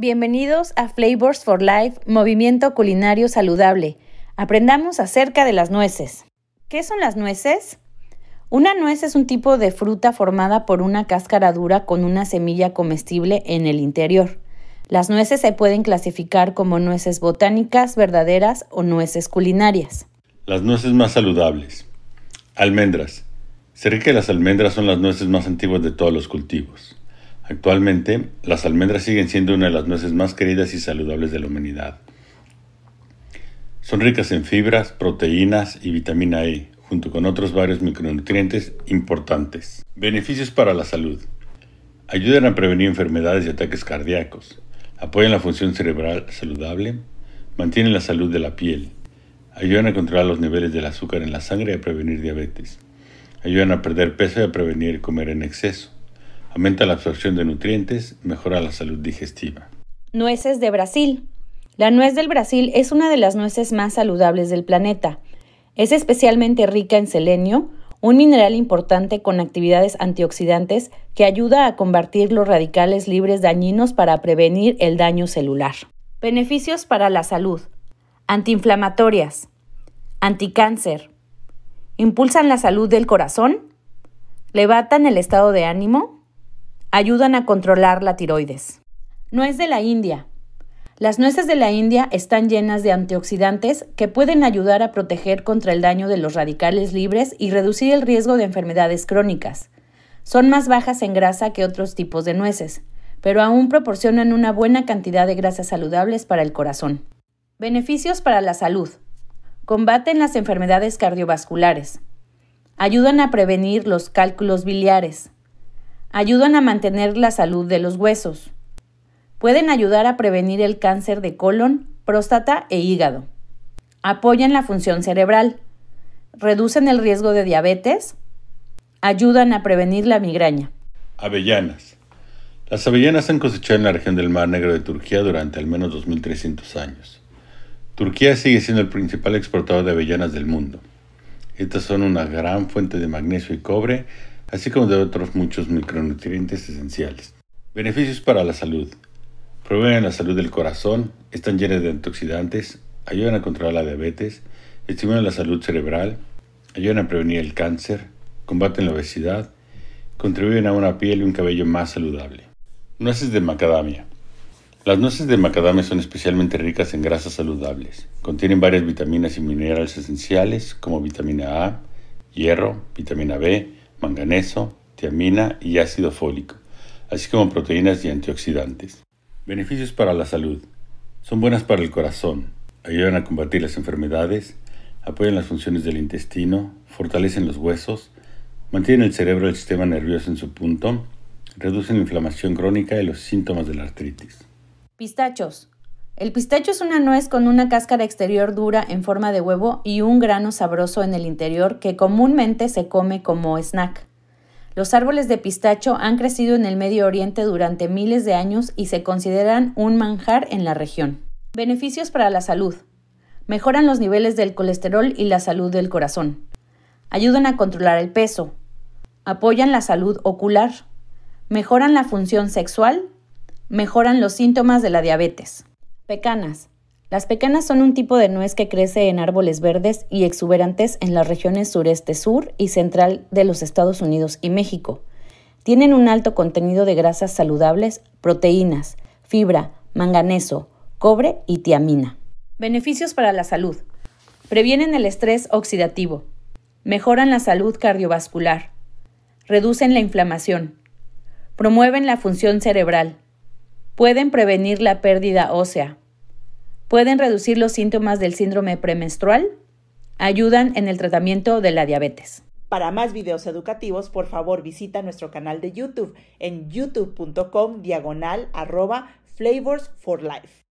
Bienvenidos a Flavors for Life, movimiento culinario saludable. Aprendamos acerca de las nueces. ¿Qué son las nueces? Una nuez es un tipo de fruta formada por una cáscara dura con una semilla comestible en el interior. Las nueces se pueden clasificar como nueces botánicas verdaderas o nueces culinarias. Las nueces más saludables. Almendras. Se que las almendras son las nueces más antiguas de todos los cultivos. Actualmente, las almendras siguen siendo una de las nueces más queridas y saludables de la humanidad. Son ricas en fibras, proteínas y vitamina E, junto con otros varios micronutrientes importantes. Beneficios para la salud. Ayudan a prevenir enfermedades y ataques cardíacos. Apoyan la función cerebral saludable. Mantienen la salud de la piel. Ayudan a controlar los niveles del azúcar en la sangre y a prevenir diabetes. Ayudan a perder peso y a prevenir comer en exceso Aumenta la absorción de nutrientes, mejora la salud digestiva. Nueces de Brasil. La nuez del Brasil es una de las nueces más saludables del planeta. Es especialmente rica en selenio, un mineral importante con actividades antioxidantes que ayuda a combatir los radicales libres dañinos para prevenir el daño celular. Beneficios para la salud. Antiinflamatorias. Anticáncer. Impulsan la salud del corazón. Levatan el estado de ánimo ayudan a controlar la tiroides. Nuez de la India. Las nueces de la India están llenas de antioxidantes que pueden ayudar a proteger contra el daño de los radicales libres y reducir el riesgo de enfermedades crónicas. Son más bajas en grasa que otros tipos de nueces, pero aún proporcionan una buena cantidad de grasas saludables para el corazón. Beneficios para la salud. Combaten las enfermedades cardiovasculares. Ayudan a prevenir los cálculos biliares ayudan a mantener la salud de los huesos. Pueden ayudar a prevenir el cáncer de colon, próstata e hígado. Apoyan la función cerebral. Reducen el riesgo de diabetes. Ayudan a prevenir la migraña. Avellanas. Las avellanas se han cosechado en la región del Mar Negro de Turquía durante al menos 2.300 años. Turquía sigue siendo el principal exportador de avellanas del mundo. Estas son una gran fuente de magnesio y cobre así como de otros muchos micronutrientes esenciales. Beneficios para la salud. Proveen la salud del corazón, están llenas de antioxidantes, ayudan a controlar la diabetes, estimulan la salud cerebral, ayudan a prevenir el cáncer, combaten la obesidad, contribuyen a una piel y un cabello más saludable. Nueces de macadamia. Las nueces de macadamia son especialmente ricas en grasas saludables. Contienen varias vitaminas y minerales esenciales como vitamina A, hierro, vitamina B, manganeso, tiamina y ácido fólico, así como proteínas y antioxidantes. Beneficios para la salud. Son buenas para el corazón, ayudan a combatir las enfermedades, apoyan las funciones del intestino, fortalecen los huesos, mantienen el cerebro y el sistema nervioso en su punto, reducen la inflamación crónica y los síntomas de la artritis. Pistachos el pistacho es una nuez con una cáscara exterior dura en forma de huevo y un grano sabroso en el interior que comúnmente se come como snack. Los árboles de pistacho han crecido en el Medio Oriente durante miles de años y se consideran un manjar en la región. Beneficios para la salud. Mejoran los niveles del colesterol y la salud del corazón. Ayudan a controlar el peso. Apoyan la salud ocular. Mejoran la función sexual. Mejoran los síntomas de la diabetes. Pecanas. Las pecanas son un tipo de nuez que crece en árboles verdes y exuberantes en las regiones sureste sur y central de los Estados Unidos y México. Tienen un alto contenido de grasas saludables, proteínas, fibra, manganeso, cobre y tiamina. Beneficios para la salud. Previenen el estrés oxidativo. Mejoran la salud cardiovascular. Reducen la inflamación. Promueven la función cerebral. Pueden prevenir la pérdida ósea pueden reducir los síntomas del síndrome premenstrual, ayudan en el tratamiento de la diabetes. Para más videos educativos, por favor visita nuestro canal de YouTube en youtube.com diagonal arroba flavors for life.